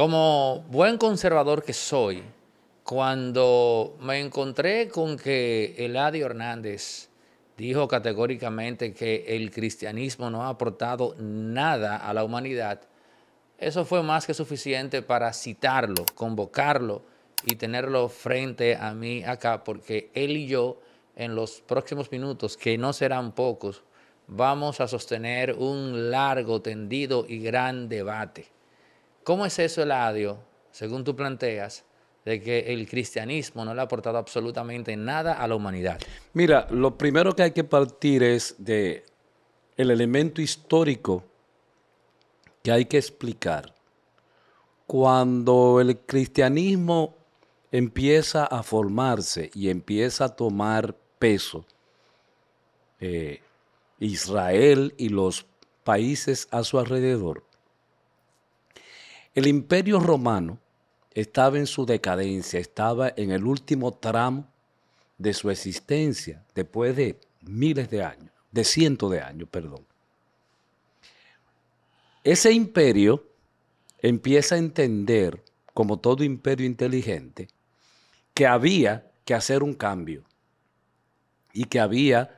Como buen conservador que soy, cuando me encontré con que Eladio Hernández dijo categóricamente que el cristianismo no ha aportado nada a la humanidad, eso fue más que suficiente para citarlo, convocarlo y tenerlo frente a mí acá, porque él y yo en los próximos minutos, que no serán pocos, vamos a sostener un largo, tendido y gran debate. ¿Cómo es eso, Eladio, según tú planteas, de que el cristianismo no le ha aportado absolutamente nada a la humanidad? Mira, lo primero que hay que partir es de el elemento histórico que hay que explicar. Cuando el cristianismo empieza a formarse y empieza a tomar peso, eh, Israel y los países a su alrededor el imperio romano estaba en su decadencia, estaba en el último tramo de su existencia, después de miles de años, de cientos de años, perdón. Ese imperio empieza a entender, como todo imperio inteligente, que había que hacer un cambio y que había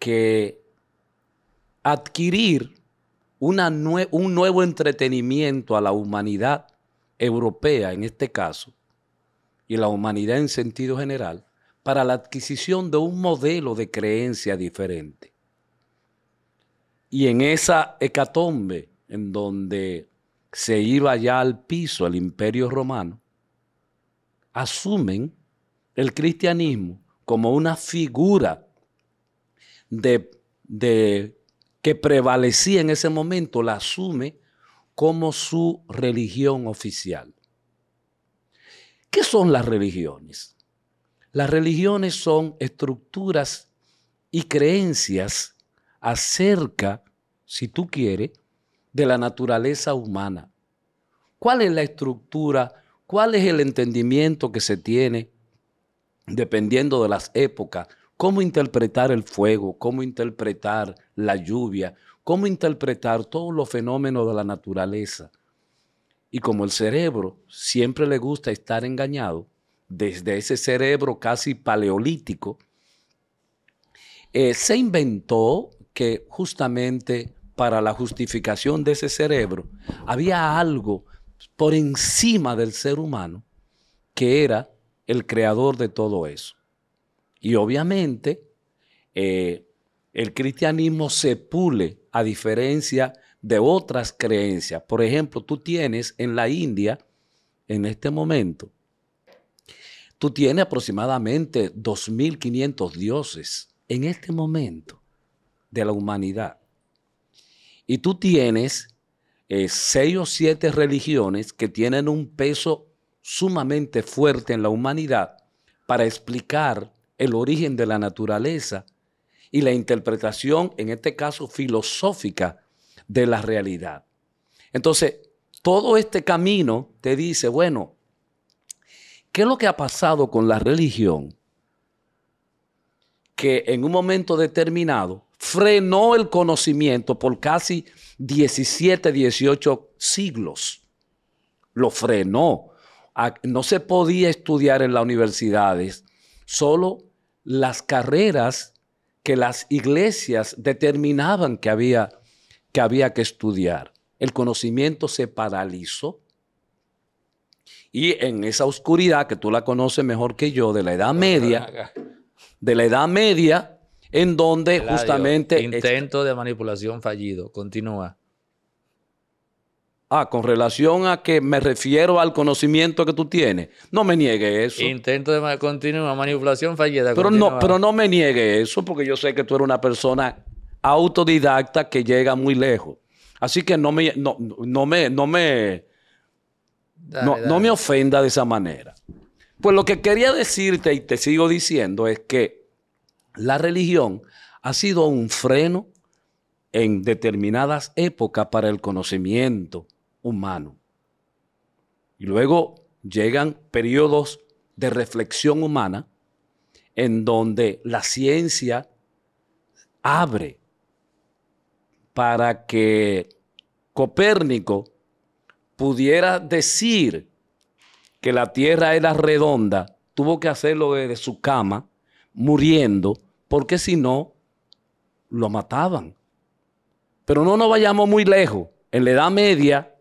que adquirir un nuevo entretenimiento a la humanidad europea en este caso, y la humanidad en sentido general, para la adquisición de un modelo de creencia diferente. Y en esa hecatombe en donde se iba ya al piso el imperio romano, asumen el cristianismo como una figura de que prevalecía en ese momento la asume como su religión oficial. ¿Qué son las religiones? Las religiones son estructuras y creencias acerca, si tú quieres, de la naturaleza humana. ¿Cuál es la estructura? ¿Cuál es el entendimiento que se tiene dependiendo de las épocas? cómo interpretar el fuego, cómo interpretar la lluvia, cómo interpretar todos los fenómenos de la naturaleza. Y como el cerebro siempre le gusta estar engañado, desde ese cerebro casi paleolítico, eh, se inventó que justamente para la justificación de ese cerebro había algo por encima del ser humano que era el creador de todo eso. Y obviamente eh, el cristianismo se pule a diferencia de otras creencias. Por ejemplo, tú tienes en la India, en este momento, tú tienes aproximadamente 2.500 dioses en este momento de la humanidad. Y tú tienes eh, seis o siete religiones que tienen un peso sumamente fuerte en la humanidad para explicar el origen de la naturaleza y la interpretación, en este caso filosófica, de la realidad. Entonces, todo este camino te dice, bueno, ¿qué es lo que ha pasado con la religión? Que en un momento determinado frenó el conocimiento por casi 17, 18 siglos. Lo frenó. Ah, no se podía estudiar en las universidades, solo las carreras que las iglesias determinaban que había que, había que estudiar. El conocimiento se paralizó. Y en esa oscuridad, que tú la conoces mejor que yo, de la Edad Media, de la Edad Media, en donde justamente. justamente... Intento de manipulación fallido, continúa. Ah, con relación a que me refiero al conocimiento que tú tienes. No me niegue eso. Intento de manipulación fallida. Pero no, pero no me niegue eso, porque yo sé que tú eres una persona autodidacta que llega muy lejos. Así que no me, no, me, no me, no, no me ofenda de esa manera. Pues lo que quería decirte y te sigo diciendo es que la religión ha sido un freno en determinadas épocas para el conocimiento, humano. Y luego llegan periodos de reflexión humana en donde la ciencia abre para que Copérnico pudiera decir que la Tierra era redonda, tuvo que hacerlo desde su cama, muriendo, porque si no, lo mataban. Pero no nos vayamos muy lejos. En la Edad Media,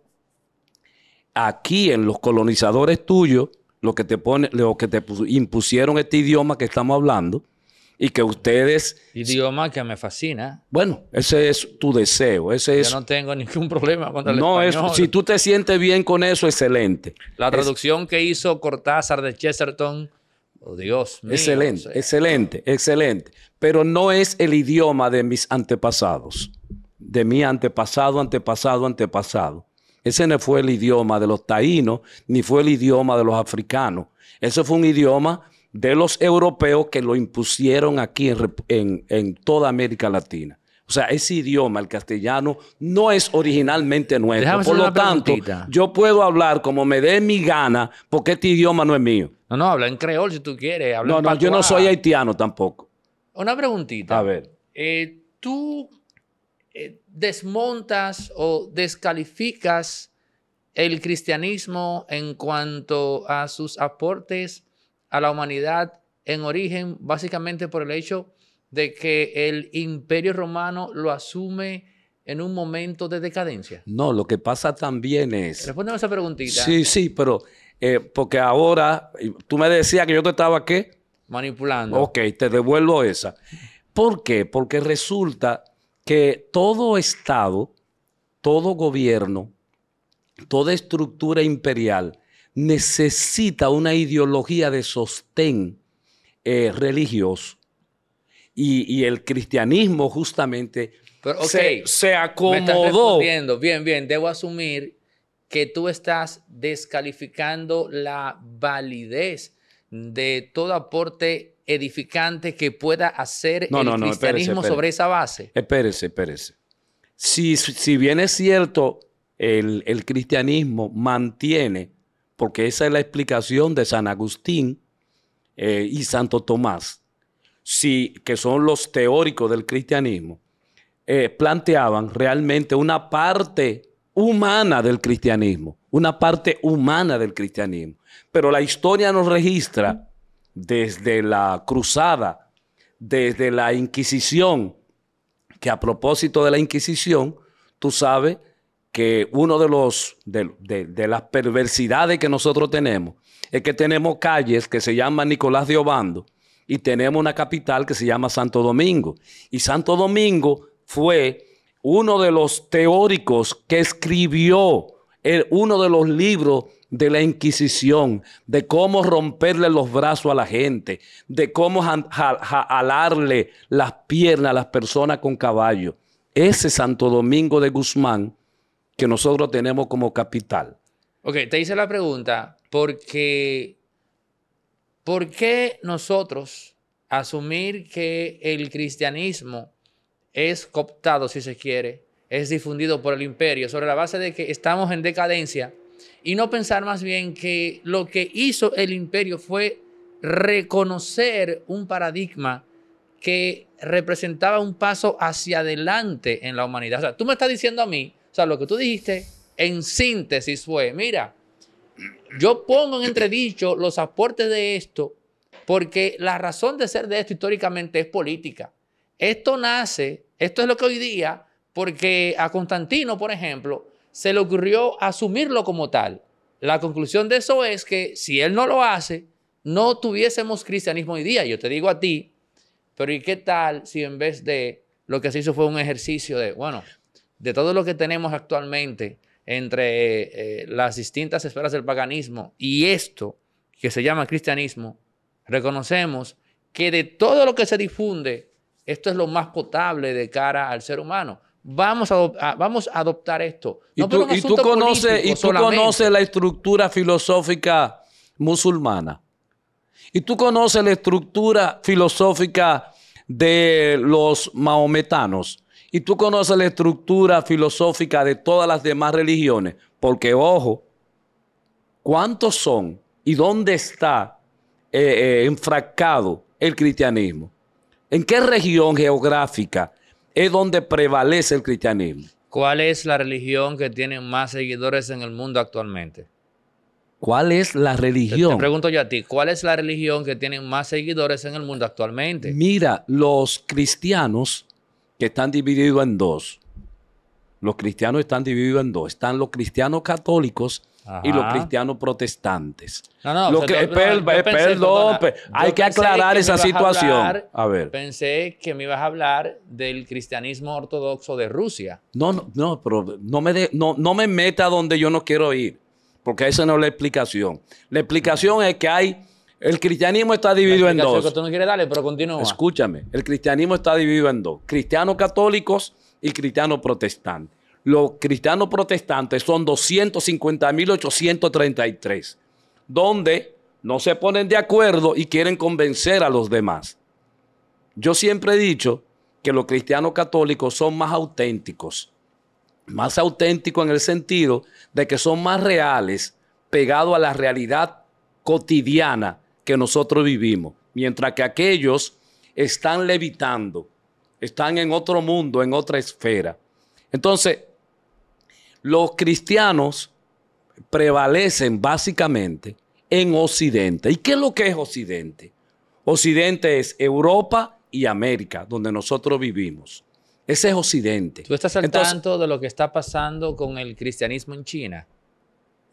aquí en los colonizadores tuyos, lo que te, pone, lo que te impusieron este idioma que estamos hablando, y que ustedes... Idioma que me fascina. Bueno, ese es tu deseo, ese Yo no tengo ningún problema con el no, Es, si tú te sientes bien con eso, excelente. La traducción que hizo Cortázar de Chesterton, oh Dios mío. Excelente, excelente, excelente. Pero no es el idioma de mis antepasados, de mi antepasado, antepasado, antepasado. Ese no fue el idioma de los taínos, ni fue el idioma de los africanos. Ese fue un idioma de los europeos que lo impusieron aquí en, toda América Latina. O sea, ese idioma, el castellano, no es originalmente nuestro. Por lo tanto, yo puedo hablar como me dé mi gana, porque este idioma no es mío. No, no, habla en creol si tú quieres. no, no, yo no soy haitiano tampoco. Una preguntita. A ver. Eh, tú desmontas o descalificas el cristianismo en cuanto a sus aportes a la humanidad en origen, básicamente por el hecho de que el imperio romano lo asume en un momento de decadencia. No, lo que pasa también es... Respóndeme esa preguntita. Sí, sí, pero eh, porque ahora tú me decías que yo te estaba qué? Manipulando. Ok, te devuelvo esa. ¿Por qué? Porque resulta que todo Estado, todo gobierno, toda estructura imperial necesita una ideología de sostén eh, religioso. Y, el cristianismo justamente se, se, acomodó. bien, bien, debo asumir que tú estás descalificando la validez de todo aporte edificante que pueda hacer el cristianismo sobre esa base? Espérese, espérese. Si, si bien es cierto, el, cristianismo mantiene, porque esa es la explicación de San Agustín eh, y Santo Tomás, si, que son los teóricos del cristianismo, eh, planteaban realmente una parte humana del cristianismo, una parte humana del cristianismo. Pero la historia nos registra desde la cruzada, desde la Inquisición, que a propósito de la Inquisición, tú sabes que uno de los de, las perversidades que nosotros tenemos es que tenemos calles que se llaman Nicolás de Obando y tenemos una capital que se llama Santo Domingo. Y Santo Domingo fue uno de los teóricos que escribió uno de los libros de la Inquisición, de cómo romperle los brazos a la gente, de cómo jalarle las piernas a las personas con caballo. Ese Santo Domingo de Guzmán que nosotros tenemos como capital. Ok, te hice la pregunta porque ¿por qué nosotros asumir que el cristianismo es cooptado, si se quiere, es difundido por el imperio, sobre la base de que estamos en decadencia? y no pensar más bien que lo que hizo el imperio fue reconocer un paradigma que representaba un paso hacia adelante en la humanidad. O sea, tú me estás diciendo a mí, o sea, lo que tú dijiste en síntesis fue, mira, yo pongo en entredicho los aportes de esto porque la razón de ser de esto históricamente es política. Esto nace, esto es lo que hoy día, porque a Constantino, por ejemplo, se le ocurrió asumirlo como tal. La conclusión de eso es que si él no lo hace, no tuviésemos cristianismo hoy día. Yo te digo a ti, pero ¿y qué tal si en vez de lo que se hizo fue un ejercicio de, bueno, de todo lo que tenemos actualmente entre eh, las distintas esferas del paganismo y esto que se llama cristianismo, reconocemos que de todo lo que se difunde, esto es lo más potable de cara al ser humano vamos a, vamos a adoptar esto. y tú, conoces, y la estructura filosófica musulmana. Y tú conoces la estructura filosófica de los maometanos. Y tú conoces la estructura filosófica de todas las demás religiones. Porque, ojo, ¿cuántos son y dónde está eh, eh enfracado el cristianismo? ¿En qué región geográfica? es donde prevalece el cristianismo. ¿Cuál es la religión que tiene más seguidores en el mundo actualmente? ¿Cuál es la religión? Te, pregunto yo a ti, ¿cuál es la religión que tiene más seguidores en el mundo actualmente? Mira, los cristianos que están divididos en dos. Los cristianos están divididos en dos. Están los cristianos católicos y los cristianos protestantes. No, no, perdón, hay que aclarar esa situación. A, ver. Pensé que me ibas a hablar del cristianismo ortodoxo de Rusia. No, no, no, pero no me, no, me meta donde yo no quiero ir, porque esa no es la explicación. La explicación es que hay... El cristianismo está dividido en dos. Que tú no darle, pero continúa. Escúchame, el cristianismo está dividido en dos. Cristianos católicos y cristianos protestantes los cristianos protestantes son 250.833, donde no se ponen de acuerdo y quieren convencer a los demás. Yo siempre he dicho que los cristianos católicos son más auténticos, más auténticos en el sentido de que son más reales, pegados a la realidad cotidiana que nosotros vivimos, mientras que aquellos están levitando, están en otro mundo, en otra esfera. Entonces, los cristianos prevalecen básicamente en Occidente. ¿Y qué es lo que es Occidente? Occidente es Europa y América, donde nosotros vivimos. Ese es Occidente. ¿Tú estás al tanto de lo que está pasando con el cristianismo en China?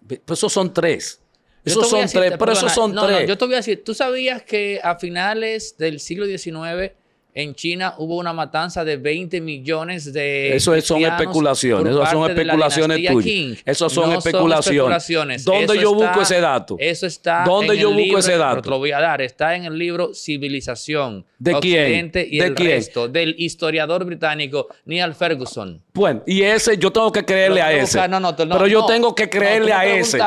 Pues esos son tres. Esos son tres, pero esos son tres. yo te voy a decir, ¿tú sabías que a finales del siglo XIX en China hubo una matanza de 20 millones de. Eso son especulaciones. Eso son especulaciones tuyas. Eso son especulaciones. ¿Dónde yo busco ese dato? Eso está. ¿Dónde en yo el busco ese dato? Te lo voy a dar. Está en el libro Civilización. ¿De quién? Y ¿De el quién? del historiador británico Neil Ferguson. Bueno, y ese yo tengo que creerle a ese. no, no, Pero yo tengo que creerle a ese.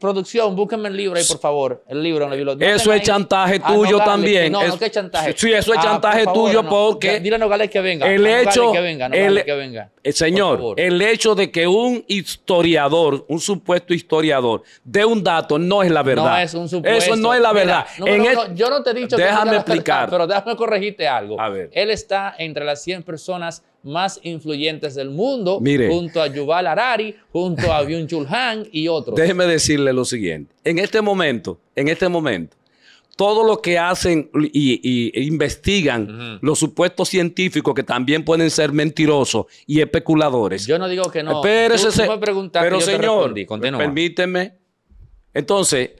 producción, búsquenme el libro ahí, por favor. El libro Eso es chantaje tuyo también. No, no, es, chantaje? Sí, eso es ah, chantaje tuyo, porque. venga. El hecho. Que el, eh, señor, el hecho de que un historiador, un supuesto historiador, dé un dato no es la verdad. No es un supuesto. Eso no es la verdad. yo no te he dicho Déjame que explicar. pero déjame corregirte algo. Él está entre las 100 personas más influyentes del mundo, junto a Yuval Harari, junto a Byung-Chul y otros. Déjeme decirle lo siguiente. En este momento, en este momento, todo lo que hacen y, investigan los supuestos científicos que también pueden ser mentirosos y especuladores. Yo no digo que no. pero señor, permíteme. Entonces,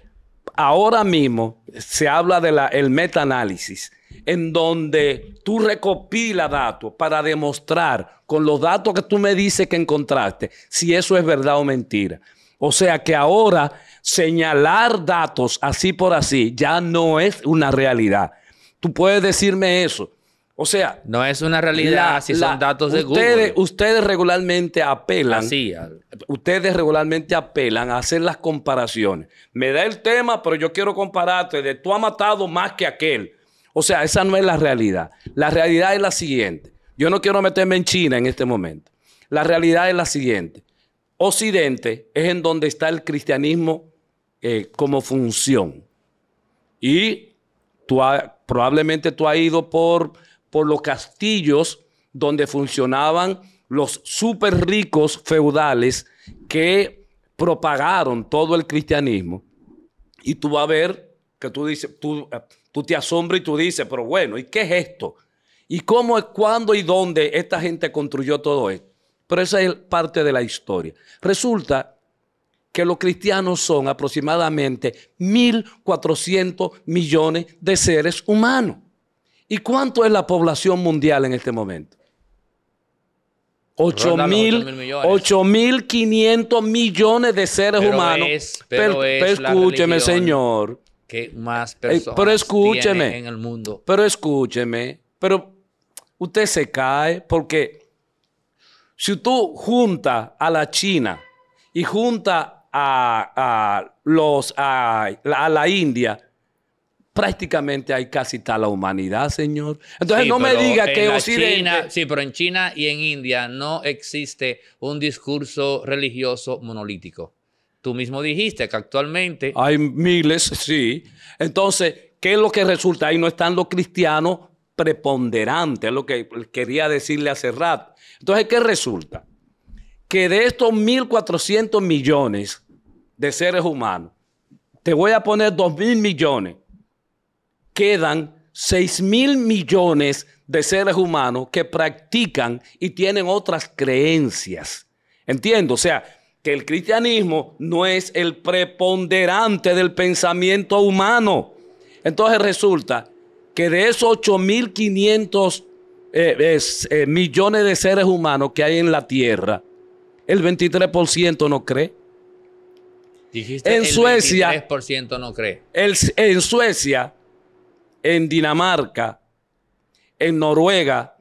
ahora mismo se habla del meta metaanálisis, en donde tú recopilas datos para demostrar con los datos que tú me dices que encontraste si eso es verdad o mentira. O sea que ahora señalar datos así por así ya no es una realidad. Tú puedes decirme eso. O sea, no es una realidad si son datos de ustedes, Google. Ustedes regularmente apelan. Así, Ustedes regularmente apelan a hacer las comparaciones. Me da el tema, pero yo quiero compararte de tú has matado más que aquel. O sea, esa no es la realidad. La realidad es la siguiente. Yo no quiero meterme en China en este momento. La realidad es la siguiente. Occidente es en donde está el cristianismo eh, como función. Y tú probablemente tú has ido por, por los castillos donde funcionaban los súper ricos feudales que propagaron todo el cristianismo. Y tú vas a ver que tú dices, tú, eh, tú te asombras y tú dices, pero bueno, ¿y qué es esto? ¿Y cómo, es cuándo y dónde esta gente construyó todo esto? Pero esa es parte de la historia. Resulta que los cristianos son aproximadamente 1.400 millones de seres humanos. ¿Y cuánto es la población mundial en este momento? 8.500 millones de seres humanos. pero, escúcheme, señor. Que más eh, personas. pero escúcheme. En el mundo. Pero escúcheme. Pero usted se cae porque si tú junta a la China y junta a, los, a, la India, prácticamente hay casi tal la humanidad, señor. Entonces no me diga que sí, pero en China y en India no existe un discurso religioso monolítico. Tú mismo dijiste que actualmente... Hay miles, sí. Entonces, ¿qué es lo que resulta? Ahí no están los cristianos preponderantes, es lo que quería decirle hace rato. Entonces, ¿qué resulta? Que de estos 1.400 millones de seres humanos. Te voy a poner 2 mil millones. Quedan 6 mil millones de seres humanos que practican y tienen otras creencias. Entiendo, o sea, que el cristianismo no es el preponderante del pensamiento humano. Entonces resulta que de esos 8.500 mil eh, eh, millones de seres humanos que hay en la tierra, el 23% no cree. Dijiste en Suecia. no cree. en Suecia, en Dinamarca, en Noruega,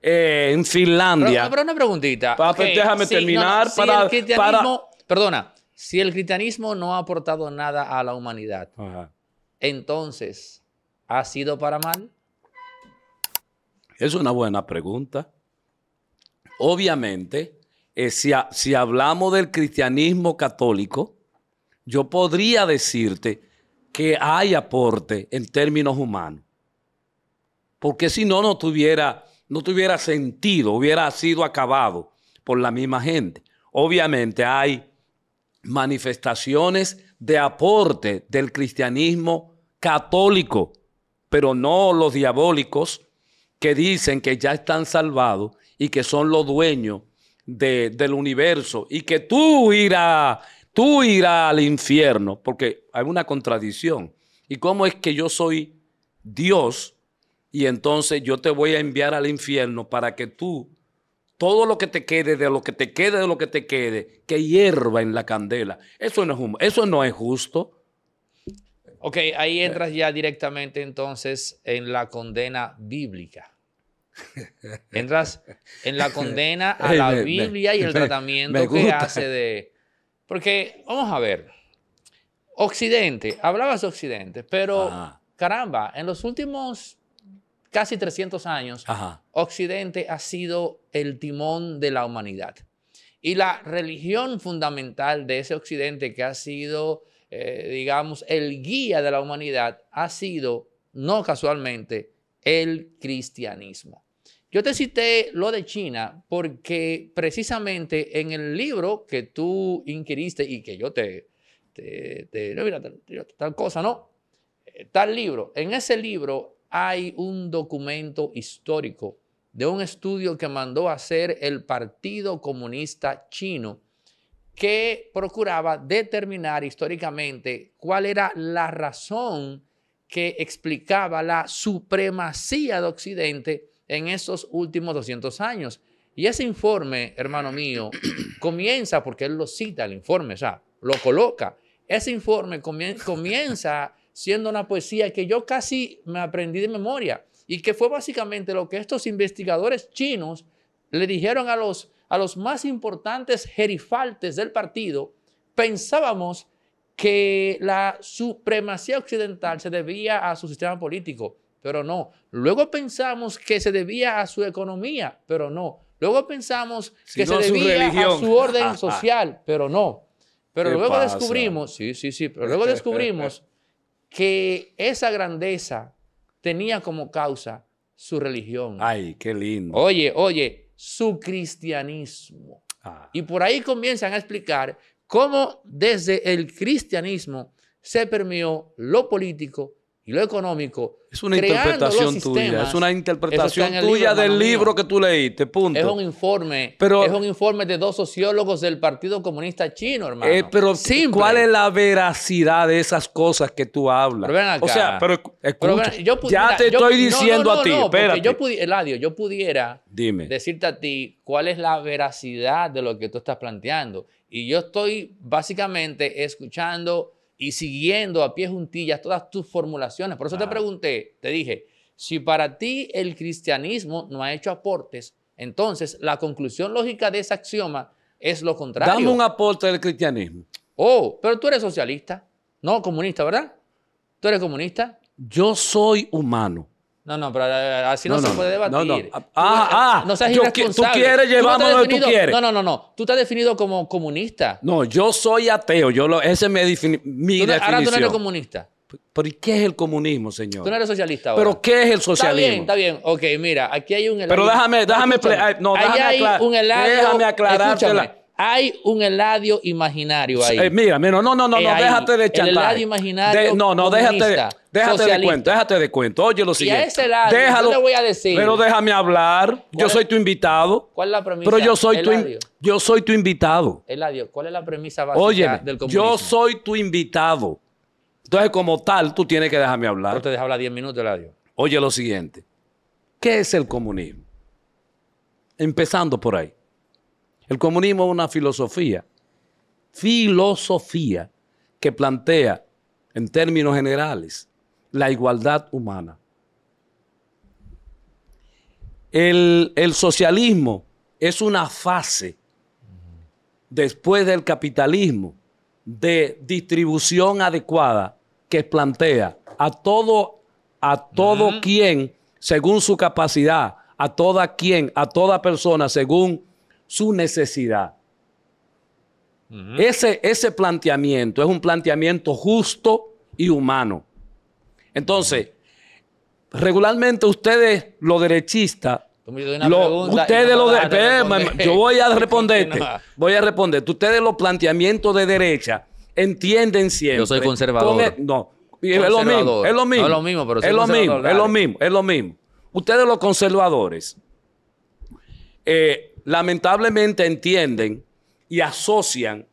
eh, en Finlandia. Pero, pero una preguntita. Déjame terminar para, para, Perdona, si el cristianismo no ha aportado nada a la humanidad, entonces, ¿ha sido para mal? Es una buena pregunta. Obviamente, eh, si, hablamos del cristianismo católico, yo podría decirte que hay aporte en términos humanos. Porque si no, no tuviera, no tuviera sentido, hubiera sido acabado por la misma gente. Obviamente hay manifestaciones de aporte del cristianismo católico, pero no los diabólicos que dicen que ya están salvados y que son los dueños del universo y que tú irás, tú al infierno, porque hay una contradicción. ¿Y cómo es que yo soy Dios y entonces yo te voy a enviar al infierno para que tú, todo lo que te quede, de lo que te quede, de lo que te quede, que hierva en la candela? Eso no es, eso no es justo. Ok, ahí entras ya directamente entonces en la condena bíblica. Entras en la condena a la Biblia y el tratamiento que hace de... Porque, vamos a ver, Occidente, hablabas de Occidente, pero caramba, en los últimos casi 300 años, Occidente ha sido el timón de la humanidad. Y la religión fundamental de ese Occidente que ha sido, eh, digamos, el guía de la humanidad, ha sido, no casualmente, el cristianismo. Yo te cité lo de China porque precisamente en el libro que tú inquiriste y que yo te, no, tal, tal, cosa, ¿no? Eh, tal libro. En ese libro hay un documento histórico de un estudio que mandó a hacer el Partido Comunista Chino que procuraba determinar históricamente cuál era la razón que explicaba la supremacía de Occidente en estos últimos 200 años. Y ese informe, hermano mío, comienza, porque él lo cita, el informe, o sea, lo coloca. Ese informe comienza siendo una poesía que yo casi me aprendí de memoria y que fue básicamente lo que estos investigadores chinos le dijeron a los, a los más importantes jerifaltes del partido. Pensábamos que la supremacía occidental se debía a su sistema político pero no. Luego pensamos que se debía a su economía, pero no. Luego pensamos que se debía a su orden social, pero no. Pero luego descubrimos, sí, sí, sí, pero luego descubrimos que esa grandeza tenía como causa su religión. Ay, qué lindo. Oye, oye, su cristianismo. Ah. Y por ahí comienzan a explicar cómo desde el cristianismo se permeó lo político, y lo económico. Es una interpretación tuya, es una interpretación tuya del libro que tú leíste, punto. Es un informe, es un informe de dos sociólogos del Partido Comunista Chino, eh, hermano. pero ¿cuál es la veracidad de esas cosas que tú hablas? O sea, pero, escucha, ya te estoy diciendo a ti, espérate. Yo Eladio, yo pudiera decirte a ti cuál es la veracidad de lo que tú estás planteando. Y yo estoy básicamente escuchando y siguiendo a pies juntillas todas tus formulaciones. Por eso te pregunté, te dije, si para ti el cristianismo no ha hecho aportes, entonces la conclusión lógica de ese axioma es lo contrario. Dame un aporte del cristianismo. Oh, pero tú eres socialista, no comunista, ¿verdad? ¿Tú eres comunista? Yo soy humano. No, no, pero eh, eh, así no, se puede debatir. No, no. Ah, ah, ah, no seas irresponsable. Tú quieres llevarlo, donde tú quieres. No, no, no, no. Tú te has definido como comunista. No, yo soy ateo. Yo lo, ese me mi, mi definición. Ahora tú no eres comunista. ¿Pero qué es el comunismo, señor? Tú no eres socialista ahora. ¿Pero qué es el socialismo? Está bien, está bien. Ok, mira, aquí hay un helado. Pero déjame, déjame... No, déjame, aclar déjame Escúchame. Hay un Eladio imaginario ahí. Eh, mira, mira, no, no, no, no, eh, déjate de chantar. El Eladio imaginario. no, no, déjate de, déjate de cuento, déjate de cuento. Oye, lo siguiente. es ese déjalo, yo le voy a decir. Pero déjame hablar. Yo soy tu invitado. ¿Cuál es la premisa? Pero yo soy, tu, yo soy tu invitado. Eladio, ¿cuál es la premisa básica del comunismo? Yo soy tu invitado. Entonces, como tal, tú tienes que dejarme hablar. Pero te deja hablar 10 minutos, Eladio. Oye, lo siguiente. ¿Qué es el comunismo? Empezando por ahí. El comunismo es una filosofía, filosofía que plantea, en términos generales, la igualdad humana. El, socialismo es una fase después del capitalismo de distribución adecuada que plantea a todo, a todo quien, según su capacidad, a toda quien, a toda persona, según su necesidad. ese, ese planteamiento es un planteamiento justo y humano. Entonces, regularmente ustedes, los derechistas, ustedes los yo voy a responderte. Voy a responderte. Ustedes los planteamientos de derecha entienden siempre. Yo soy conservador. no, es lo mismo. Es lo mismo. es lo mismo, es, lo mismo, Ustedes los conservadores eh, lamentablemente entienden y asocian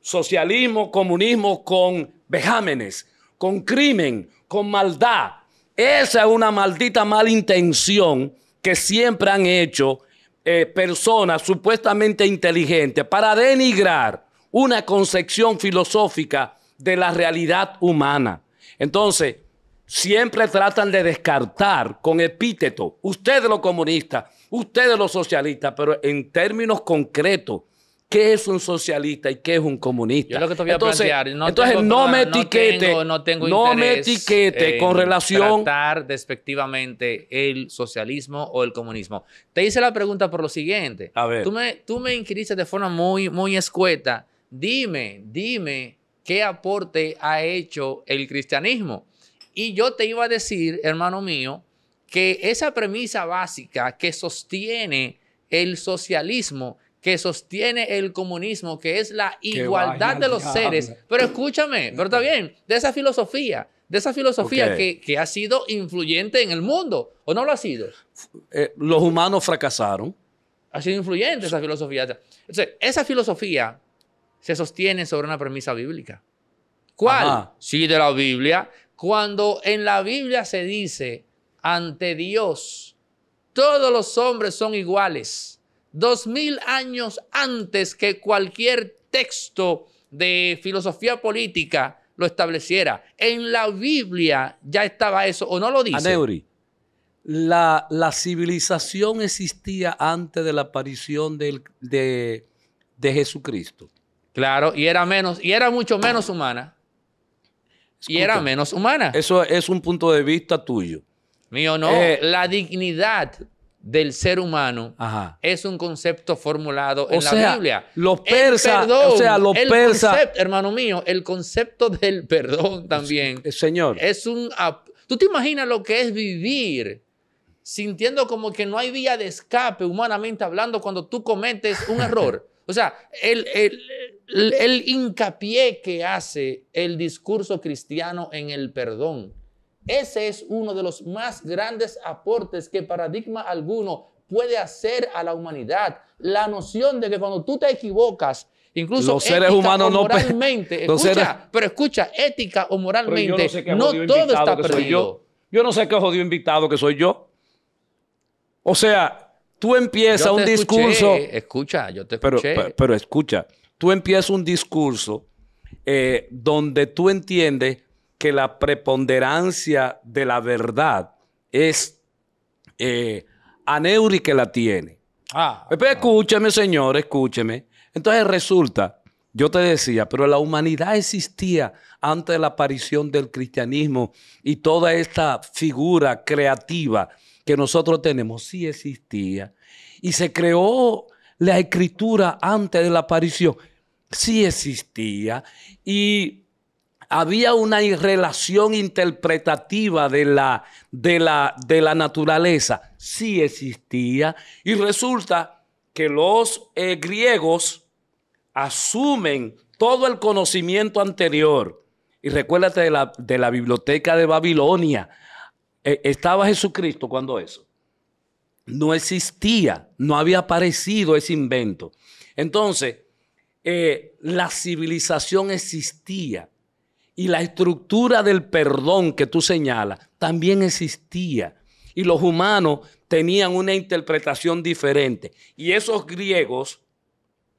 socialismo, comunismo con vejámenes, con crimen, con maldad. Esa es una maldita malintención que siempre han hecho eh, personas supuestamente inteligentes para denigrar una concepción filosófica de la realidad humana. Entonces, siempre tratan de descartar con epíteto, ustedes los comunistas, ustedes los socialistas, pero en términos concretos, ¿qué es un socialista y qué es un comunista? Yo lo que te voy a entonces, plantear, no entonces no me etiquete, no, tengo, me etiquete con relación tratar despectivamente el socialismo o el comunismo. Te hice la pregunta por lo siguiente. A ver. Tú me, tú me inquiriste de forma muy, muy escueta. Dime, dime qué aporte ha hecho el cristianismo. Y yo te iba a decir, hermano mío, que esa premisa básica que sostiene el socialismo, que sostiene el comunismo, que es la igualdad de los seres, pero escúchame, pero está bien, de esa filosofía, de esa filosofía que, ha sido influyente en el mundo, ¿o no lo ha sido? Eh, los humanos fracasaron. Ha sido influyente esa filosofía. Entonces, esa filosofía se sostiene sobre una premisa bíblica. ¿Cuál? Sí, de la Biblia. Cuando en la Biblia se dice ante Dios. Todos los hombres son iguales. Dos mil años antes que cualquier texto de filosofía política lo estableciera. En la Biblia ya estaba eso, o no lo dice. Aneuri, la, civilización existía antes de la aparición de, Jesucristo. Claro, y era menos, y era mucho menos humana. y era menos humana. Eso es un punto de vista tuyo. Mío no. Eh, la dignidad del ser humano es un concepto formulado en la Biblia. Los persas, o sea, los persas. Hermano mío, el concepto del perdón también. El señor. Es un. Tú te imaginas lo que es vivir sintiendo como que no hay vía de escape humanamente hablando cuando tú cometes un error. O sea, el, el hincapié que hace el discurso cristiano en el perdón ese es uno de los más grandes aportes que paradigma alguno puede hacer a la humanidad. La noción de que cuando tú te equivocas, incluso los seres humanos no pero escucha, ética o moralmente, no, todo está perdido. Yo. no sé qué jodido invitado que soy yo. O sea, tú empiezas un discurso. Escucha, yo te escuché. Pero, escucha, tú empiezas un discurso eh, donde tú entiendes que la preponderancia de la verdad es eh, Aneuri que la tiene. Ah, escúcheme, señor, escúcheme. Entonces resulta, yo te decía, pero la humanidad existía antes de la aparición del cristianismo y toda esta figura creativa que nosotros tenemos, sí existía. Y se creó la escritura antes de la aparición, sí existía. Y había una relación interpretativa de la, la, de la naturaleza. Sí existía. Y resulta que los eh, griegos asumen todo el conocimiento anterior. Y recuérdate de la, biblioteca de Babilonia. E, estaba Jesucristo cuando eso. No existía, no había aparecido ese invento. Entonces, eh, la civilización existía y la estructura del perdón que tú señalas también existía. Y los humanos tenían una interpretación diferente. Y esos griegos,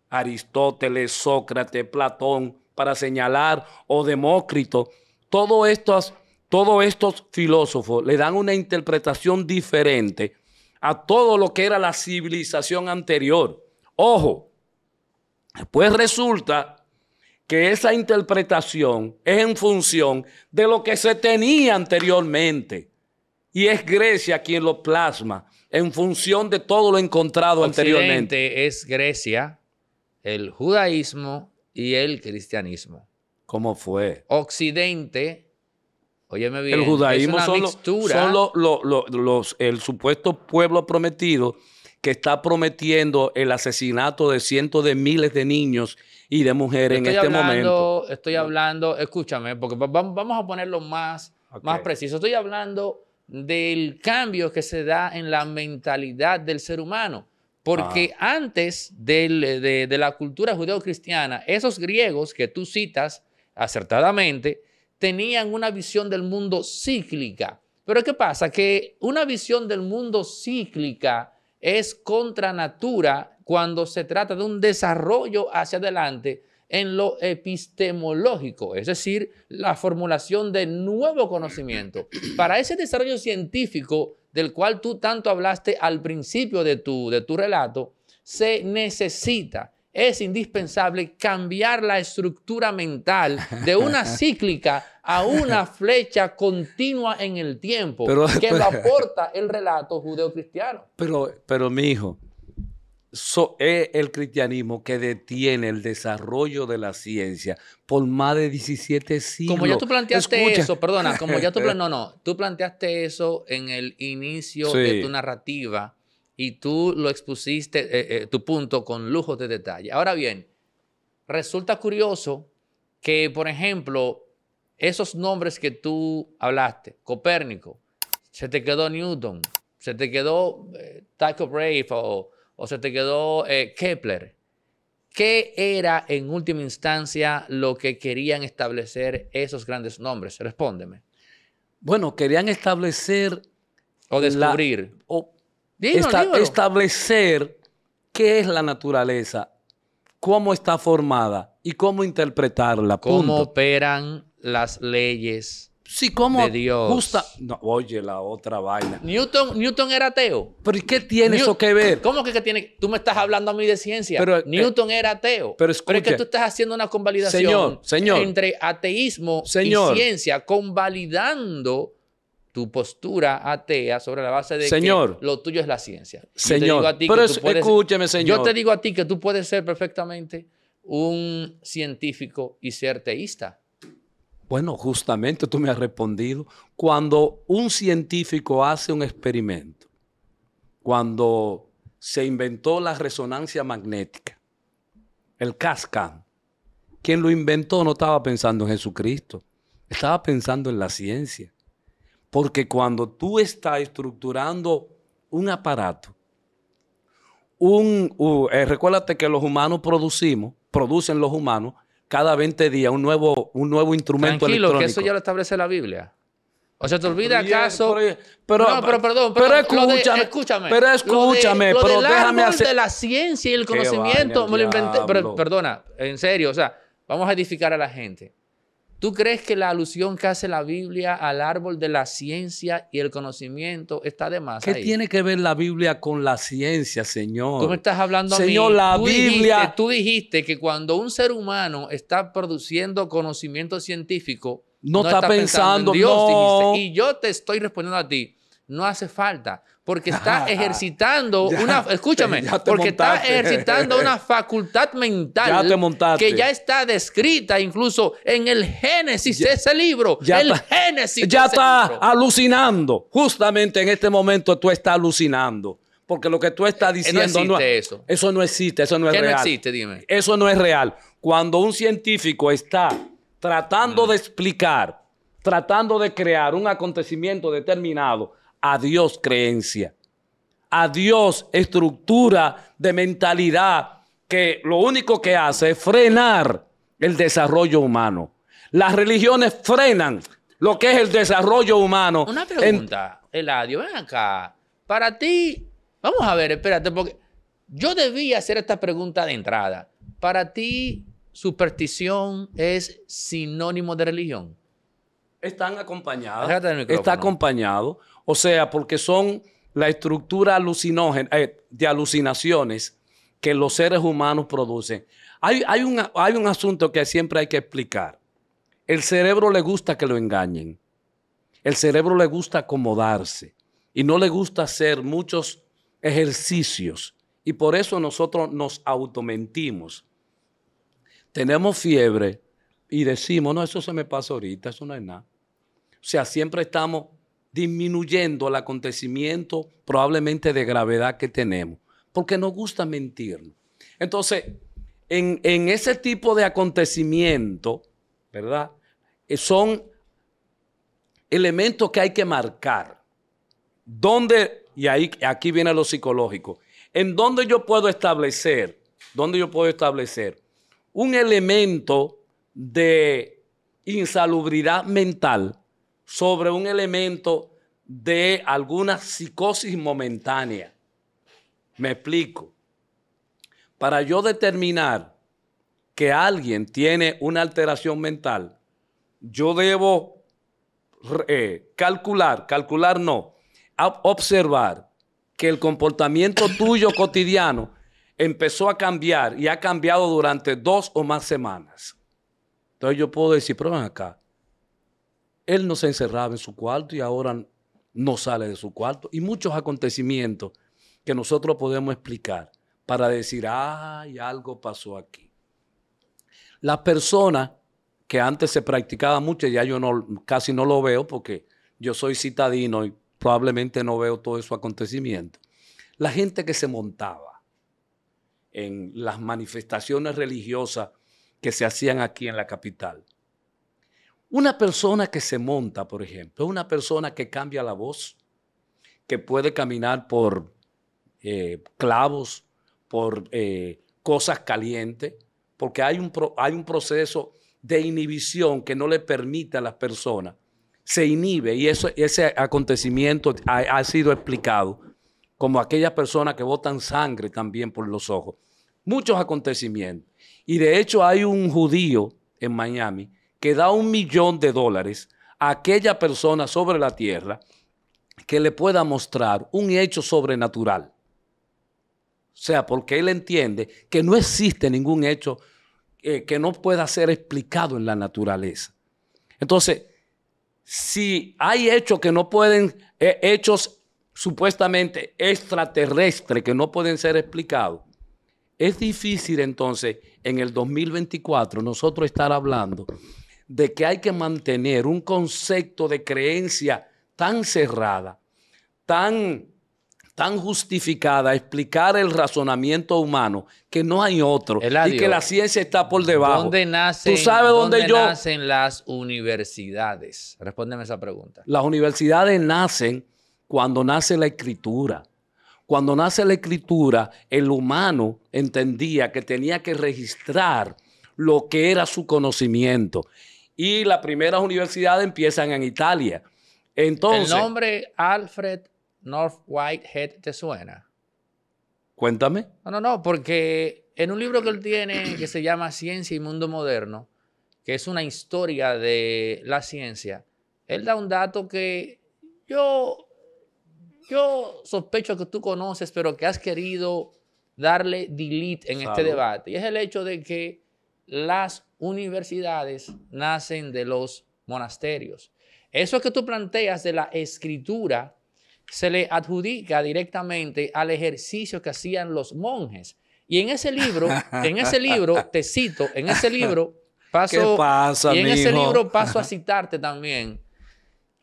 Aristóteles, Sócrates, Platón, para señalar, o Demócrito, todos estos, todos estos filósofos le dan una interpretación diferente a todo lo que era la civilización anterior. Ojo, pues resulta que esa interpretación es en función de lo que se tenía anteriormente. Y es Grecia quien lo plasma en función de todo lo encontrado Occidente anteriormente. Es Grecia, el judaísmo y el cristianismo. ¿Cómo fue? Occidente, óyeme bien, el judaísmo es son, mixtura. los, el supuesto pueblo prometido que está prometiendo el asesinato de cientos de miles de niños y de mujeres en este momento. Estoy hablando, escúchame, porque vamos a ponerlo más, más preciso. Estoy hablando del cambio que se da en la mentalidad del ser humano. Porque ah. antes de, de, la cultura judeocristiana, esos griegos que tú citas acertadamente tenían una visión del mundo cíclica. Pero ¿qué pasa? Que una visión del mundo cíclica es contra natura cuando se trata de un desarrollo hacia adelante en lo epistemológico, es decir, la formulación de nuevo conocimiento. Para ese desarrollo científico del cual tú tanto hablaste al principio de tu, de tu relato, se necesita, es indispensable cambiar la estructura mental de una cíclica a una flecha continua en el tiempo que lo aporta el relato judeocristiano. Pero, pero mi hijo, es eh, el cristianismo que detiene el desarrollo de la ciencia por más de 17 siglos. Como ya tú planteaste eso, perdona, como ya tú no, no, tú planteaste eso en el inicio de tu narrativa y tú lo expusiste, eh, eh, tu punto, con lujos de detalle. Ahora bien, resulta curioso que, por ejemplo, esos nombres que tú hablaste, Copérnico, se te quedó Newton, se te quedó eh, Tycho Brahe o, se te quedó eh, Kepler. ¿Qué era en última instancia lo que querían establecer esos grandes nombres? Respóndeme. Bueno, querían establecer... O descubrir. o Establecer qué es la naturaleza, cómo está formada y cómo interpretarla. Cómo operan las leyes sí, ¿cómo? de Dios. Justa. No, oye, la otra vaina. Newton, Newton era ateo. ¿Pero qué tiene eso que ver? ¿Cómo que, tiene? Tú me estás hablando a mí de ciencia. Pero, eh, Newton era ateo. Pero, es que tú estás haciendo una convalidación entre ateísmo y ciencia, convalidando tu postura atea sobre la base de que lo tuyo es la ciencia. Señor, yo a ti pero que tú puedes, escúcheme, señor. Yo te digo a ti que tú puedes ser perfectamente un científico y ser teísta. Bueno, justamente tú me has respondido. Cuando un científico hace un experimento, cuando se inventó la resonancia magnética, el cascán, quien lo inventó no estaba pensando en Jesucristo, estaba pensando en la ciencia. Porque cuando tú estás estructurando un aparato, un, eh, recuérdate que los humanos producimos, producen los humanos cada 20 días un nuevo, un nuevo instrumento Tranquilo, electrónico. que eso ya lo establece la Biblia. O sea, te olvida acaso. Pero, no, pero perdón, pero, escúchame, escúchame. Pero escúchame, pero déjame hacer. de la ciencia y el conocimiento, me lo inventé. perdona, en serio, o sea, vamos a edificar a la gente. ¿Tú crees que la alusión que hace la Biblia al árbol de la ciencia y el conocimiento está de más? ¿Qué tiene que ver la Biblia con la ciencia, Señor? Tú me estás hablando a mí. Señor, la Biblia. tú dijiste que cuando un ser humano está produciendo conocimiento científico, no, está, pensando, en Dios. y yo te estoy respondiendo a ti no hace falta, porque está ejercitando una, escúchame, porque está ejercitando una facultad mental que ya está descrita incluso en el Génesis de ese libro, ya el Génesis. Ya está alucinando, justamente en este momento tú estás alucinando. Porque lo que tú estás eh, eh, diciendo no, eso. eso. no existe, eso no es real. No existe, dime. Eso no es real. Cuando un científico está tratando mm. de explicar, tratando de crear un acontecimiento determinado a Dios creencia, a Dios estructura de mentalidad que lo único que hace es frenar el desarrollo humano. Las religiones frenan lo que es el desarrollo humano. Una pregunta, Eladio, ven acá. Para ti, vamos a ver, espérate, porque yo debía hacer esta pregunta de entrada. Para ti, superstición es sinónimo de religión. Están acompañados. Está acompañado. O sea, porque son la estructura alucinógena, eh, de alucinaciones que los seres humanos producen. Hay, hay, un, hay un asunto que siempre hay que explicar. El cerebro le gusta que lo engañen. El cerebro le gusta acomodarse y no le gusta hacer muchos ejercicios. Y por eso nosotros nos automentimos. Tenemos fiebre y decimos, no, eso se me pasa ahorita, eso no es nada. O sea, siempre estamos disminuyendo el acontecimiento probablemente de gravedad que tenemos, porque nos gusta mentirnos. Entonces, en, ese tipo de acontecimiento, ¿verdad? Eh, son elementos que hay que marcar. ¿Dónde, y ahí, aquí viene lo psicológico, en dónde yo puedo establecer, dónde yo puedo establecer un elemento de insalubridad mental sobre un elemento de alguna psicosis momentánea. Me explico. Para yo determinar que alguien tiene una alteración mental, yo debo eh, calcular, calcular no, observar que el comportamiento tuyo cotidiano empezó a cambiar y ha cambiado durante dos o más semanas. Entonces yo puedo decir, prueban acá, él no se encerraba en su cuarto y ahora no sale de su cuarto. Y muchos acontecimientos que nosotros podemos explicar para decir, ay, algo pasó aquí. Las personas que antes se practicaba mucho, ya yo no, casi no lo veo porque yo soy citadino y probablemente no veo todo eso acontecimiento. La gente que se montaba en las manifestaciones religiosas que se hacían aquí en la capital. Una persona que se monta, por ejemplo, es una persona que cambia la voz, que puede caminar por eh, clavos, por eh, cosas calientes, porque hay un, hay un proceso de inhibición que no le permite a las personas. Se inhibe y eso, ese acontecimiento ha, ha sido explicado como aquellas personas que botan sangre también por los ojos. Muchos acontecimientos. Y de hecho hay un judío en Miami que da un millón de dólares a aquella persona sobre la tierra que le pueda mostrar un hecho sobrenatural. O sea, porque él entiende que no existe ningún hecho eh, que no pueda ser explicado en la naturaleza. Entonces, si hay hechos que no pueden, eh, hechos supuestamente extraterrestres que no pueden ser explicados, es difícil entonces en el 2024 nosotros estar hablando de que hay que mantener un concepto de creencia tan cerrada, tan, tan justificada, explicar el razonamiento humano, que no hay otro y que la ciencia está por debajo. ¿Dónde nacen, yo... nacen las universidades? Respóndeme esa pregunta. Las universidades nacen cuando nace la escritura. Cuando nace la escritura, el humano entendía que tenía que registrar lo que era su conocimiento y las primeras universidades empiezan en Italia. Entonces, ¿El nombre Alfred North Whitehead te suena? Cuéntame. No, no, no, porque en un libro que él tiene que se llama Ciencia y Mundo Moderno, que es una historia de la ciencia, él da un dato que yo, yo sospecho que tú conoces, pero que has querido darle delete en este debate. Y es el hecho de que las universidades nacen de los monasterios. Eso que tú planteas de la escritura se le adjudica directamente al ejercicio que hacían los monjes. Y en ese libro, en ese libro, te cito, en ese libro paso, en ese libro paso a citarte también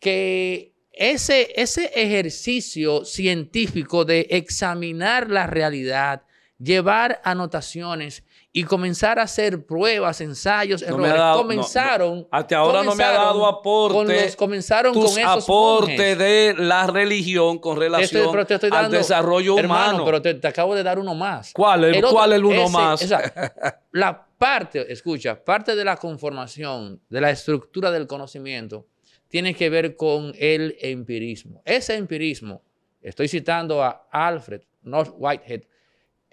que ese, ese ejercicio científico de examinar la realidad, llevar anotaciones y comenzar a hacer pruebas, ensayos, comenzaron. hasta ahora no me ha dado aporte. Con comenzaron con esos aporte de la religión con relación al desarrollo humano. Pero te, acabo de dar uno más. ¿Cuál? es el uno más? la parte, escucha, parte de la conformación, de la estructura del conocimiento, tiene que ver con el empirismo. Ese empirismo, estoy citando a Alfred North Whitehead,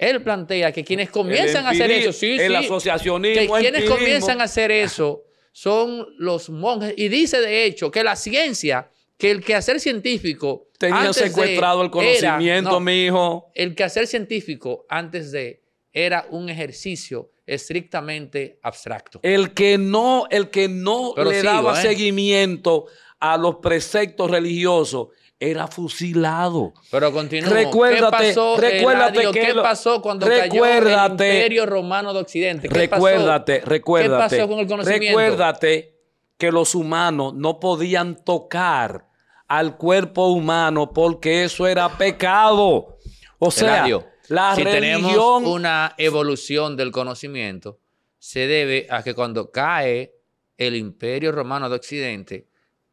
él plantea que quienes comienzan a hacer eso, el asociacionismo, que quienes comienzan a hacer eso son los monjes. Y dice de hecho que la ciencia, que el quehacer científico. Tenían secuestrado el conocimiento, mi hijo. El quehacer científico antes de era un ejercicio estrictamente abstracto. El que no, el que no le daba ¿eh? seguimiento a los preceptos religiosos era fusilado. Pero continúa. Recuérdate, ¿Qué pasó, recuérdate pasó cuando cayó el Imperio Romano de Occidente? ¿Qué recuérdate, pasó? recuérdate. ¿Qué pasó Recuérdate que los humanos no podían tocar al cuerpo humano porque eso era pecado. O sea, la si tenemos una evolución del conocimiento se debe a que cuando cae el Imperio Romano de Occidente,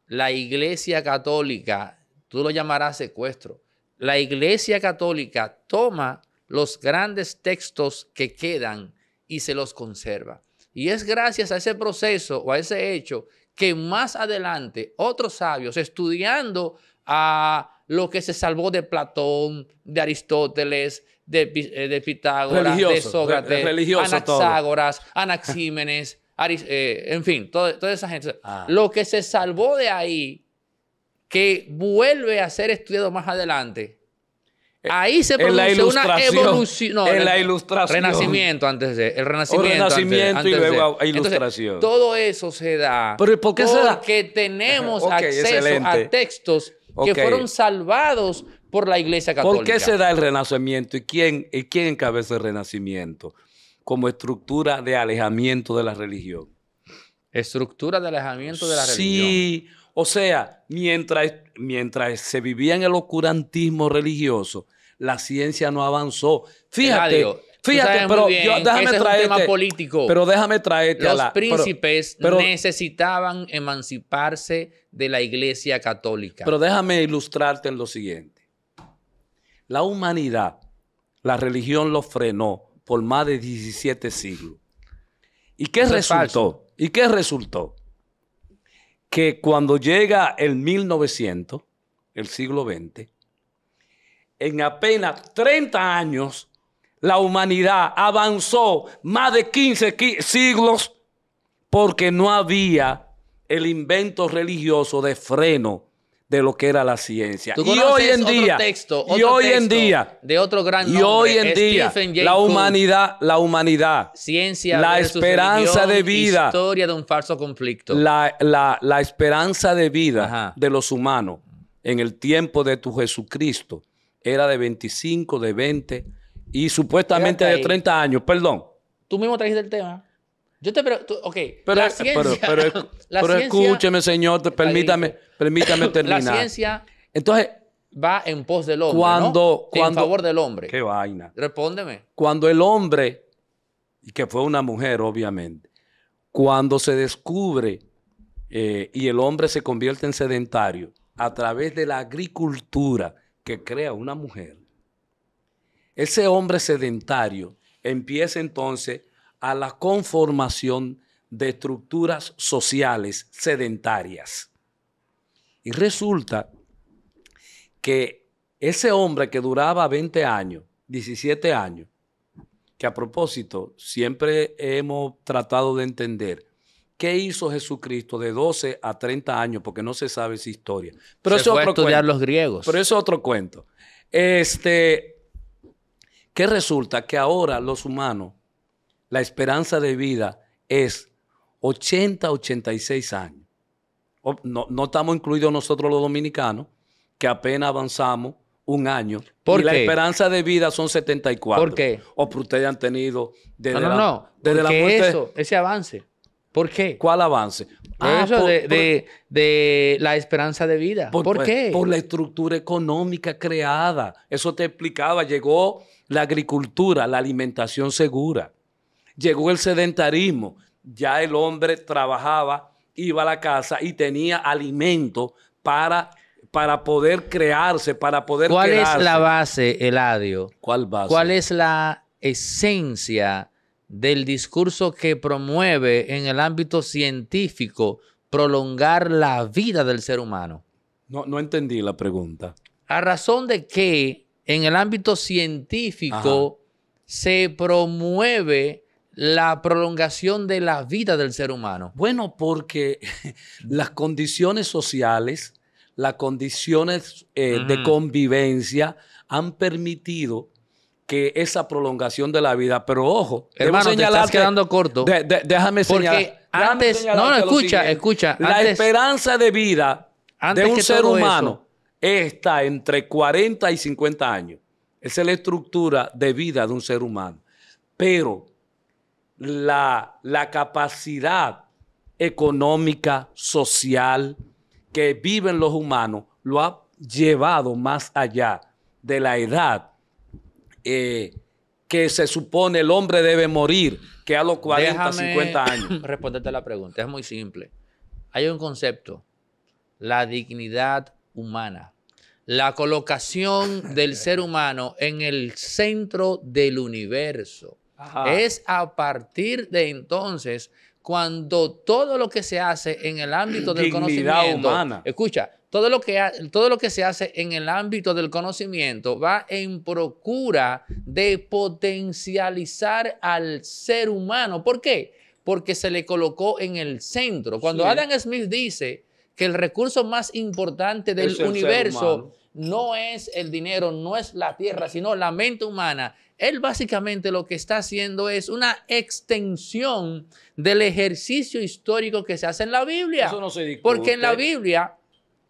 la Iglesia Católica tú lo llamarás secuestro. La Iglesia Católica toma los grandes textos que quedan y se los conserva. Y es gracias a ese proceso o a ese hecho que más adelante otros sabios, estudiando a lo que se salvó de Platón, de Aristóteles, de, eh, Pitágoras, de Sócrates, de Anaxágoras, Anaxímenes, eh, en fin, toda esa gente. Ah. Lo que se salvó de ahí que vuelve a ser estudiado más adelante. Eh, ahí se produce una evolución. en la ilustración. Renacimiento antes de. El renacimiento. y luego ilustración. todo eso se da. por qué porque se da? tenemos acceso a textos que fueron salvados por la Iglesia Católica. ¿Por qué se da el renacimiento y quién, y quién encabeza el renacimiento? Como estructura de alejamiento de la religión. Estructura de alejamiento de la religión. Sí o sea, mientras, mientras se vivía en el oscurantismo religioso, la ciencia no avanzó. Fíjate, fíjate, pero déjame traerte, tema político. Pero déjame traerte Los a príncipes necesitaban emanciparse de la Iglesia Católica. Pero déjame ilustrarte en lo siguiente. La humanidad, la religión lo frenó por más de 17 siglos. ¿Y qué resultó? ¿Y qué resultó? que cuando llega el 1900, el siglo XX, en apenas 30 años, la humanidad avanzó más de 15 siglos porque no había el invento religioso de freno de lo que era la ciencia. y hoy en día, y hoy en día, de otro gran y hoy en día, la humanidad, la humanidad, ciencia, la esperanza de vida, historia de un falso conflicto, la, esperanza de vida de los humanos en el tiempo de tu Jesucristo era de 25, de 20 y supuestamente de 30 años, perdón. Tú mismo trajiste el tema. Yo te pero, ok. Pero, eh, escúcheme, señor, permítame. Permítame terminar. La ciencia, entonces, va en pos del hombre, en favor del hombre. Qué vaina. Respóndeme. Cuando el hombre, y que fue una mujer, obviamente, cuando se descubre eh, y el hombre se convierte en sedentario a través de la agricultura que crea una mujer, ese hombre sedentario empieza entonces a la conformación de estructuras sociales sedentarias. Y resulta que ese hombre que duraba 20 años, 17 años, que a propósito siempre hemos tratado de entender qué hizo Jesucristo de 12 a 30 años, porque no se sabe esa historia. Pero eso otro estudiar los griegos. Pero eso es otro cuento. Este, que resulta que ahora los humanos, la esperanza de vida es 80, 86 años. Oh, no, estamos incluidos nosotros los dominicanos, que apenas avanzamos un año. ¿Por y la esperanza de vida son 74. ¿Por qué? Oh, o por ustedes han tenido no, no, no. desde eso, ese avance. ¿Por qué? ¿Cuál avance? Ah, eso de, la esperanza de vida. ¿Por pues, qué? Por la estructura económica creada. Eso te explicaba. Llegó la agricultura, la alimentación segura. Llegó el sedentarismo. Ya el hombre trabajaba iba a la casa y tenía alimento para, para poder crearse, para poder ¿Cuál es la base, Eladio? ¿Cuál base? ¿Cuál es la esencia del discurso que promueve en el ámbito científico prolongar la vida del ser humano? No, no entendí la pregunta. A razón de que en el ámbito científico se promueve la prolongación de la vida del ser humano? Bueno, porque las condiciones sociales, las condiciones eh, de convivencia han permitido que esa prolongación de la vida, pero ojo, hermano, te estás quedando corto. déjame señalar. antes, no, no, escucha, escucha. La esperanza de vida de un ser humano está entre 40 y 50 años. Esa es la estructura de vida de un ser humano. Pero la, capacidad económica, social que viven los humanos, lo ha llevado más allá de la edad eh, que se supone el hombre debe morir, que a los 40, 50 años. Responderte la pregunta, es muy simple. Hay un concepto, la dignidad humana, la colocación del ser humano en el centro del universo. Es a partir de entonces cuando todo lo que se hace en el ámbito del conocimiento, escucha, todo lo, que todo lo que se hace en el ámbito del conocimiento va en procura de potencializar al ser humano. ¿Por qué? Porque se le colocó en el centro. Cuando Adam Smith dice que el recurso más importante del universo no es el dinero, no es la tierra, sino la mente humana, él básicamente lo que está haciendo es una extensión del ejercicio histórico que se hace en la Biblia. Eso no se Porque en la Biblia,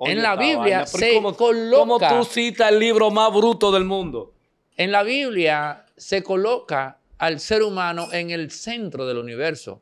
en la Biblia se coloca... tú citas el libro más bruto del mundo? En la Biblia se coloca al ser humano en el centro del universo.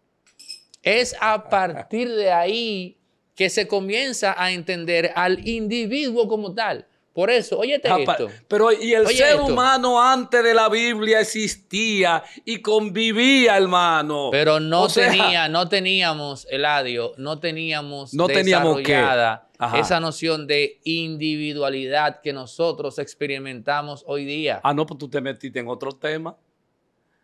Es a partir de ahí que se comienza a entender al individuo como tal. Por eso, oye ah, esto. Pero y el ser humano antes de la Biblia existía y convivía, hermano. Pero no tenía, no teníamos, Eladio, no teníamos no desarrollada teníamos esa noción de individualidad que nosotros experimentamos hoy día. Ah, no, pues tú te metiste en otro tema.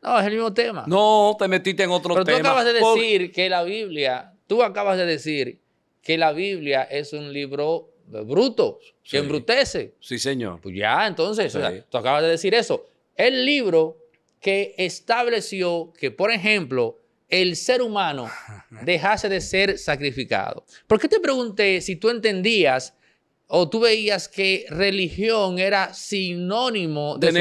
No, es el mismo tema. No, te metiste en otro tema. Pero tú acabas de decir que la Biblia, tú acabas de decir que la Biblia es un libro bruto, que embrutece. Sí, señor. Pues ya, entonces, tú acabas de decir eso. El libro que estableció que, por ejemplo, el ser humano dejase de ser sacrificado. ¿Por qué te pregunté si tú entendías o tú veías que religión era sinónimo de, de de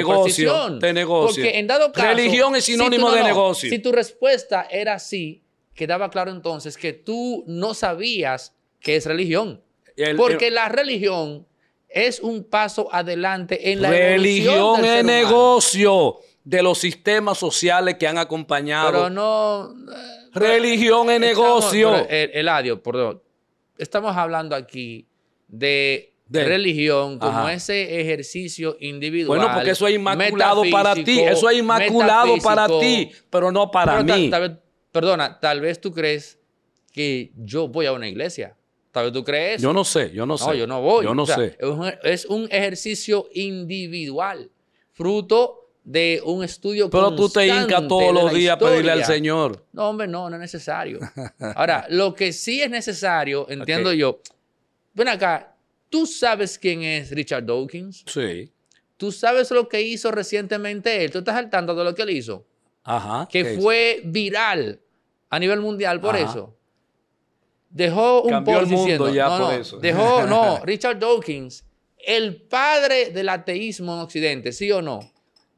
negocio. Porque en dado caso, religión es sinónimo de negocio. Si tu respuesta era sí, quedaba claro entonces que tú no sabías qué es religión. Porque la religión es un paso adelante en la religión es negocio de los sistemas sociales que han acompañado. Pero no. Eh, religión es negocio. Eh, Eladio, perdón. Estamos hablando aquí de religión como ese ejercicio individual. Bueno, porque eso es inmaculado para ti, eso es inmaculado para ti, pero no para mí. perdona, tal vez tú crees que yo voy a una iglesia tú crees? Yo no sé, yo no, sé. No, yo no voy. Yo no sé. Es un ejercicio individual, fruto de un estudio Pero tú te hincas todos los días a pedirle al Señor. No, hombre, no, no es necesario. Ahora, lo que sí es necesario, entiendo yo, ven acá, ¿tú sabes quién es Richard Dawkins? Sí. ¿Tú sabes lo que hizo recientemente él? ¿Tú estás al tanto de lo que él hizo? Ajá. Que fue viral a nivel mundial por eso dejó un Cambió el mundo diciendo, ya por eso. Dejó, no, Richard Dawkins, el padre del ateísmo en Occidente, ¿sí o no?